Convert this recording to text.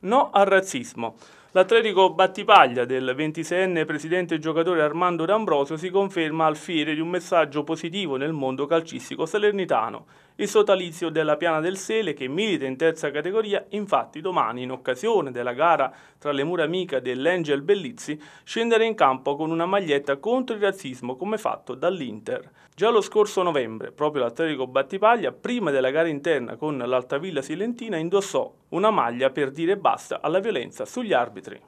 No al razzismo. L'atletico Battipaglia del 26enne presidente e giocatore Armando D'Ambrosio si conferma al fiere di un messaggio positivo nel mondo calcistico salernitano. Il sodalizio della Piana del Sele, che milita in terza categoria, infatti domani, in occasione della gara tra le mura amiche dell'Angel Bellizzi, scenderà in campo con una maglietta contro il razzismo come fatto dall'Inter. Già lo scorso novembre, proprio l'Atletico Battipaglia, prima della gara interna con l'Altavilla Silentina, indossò una maglia per dire basta alla violenza sugli arbitri.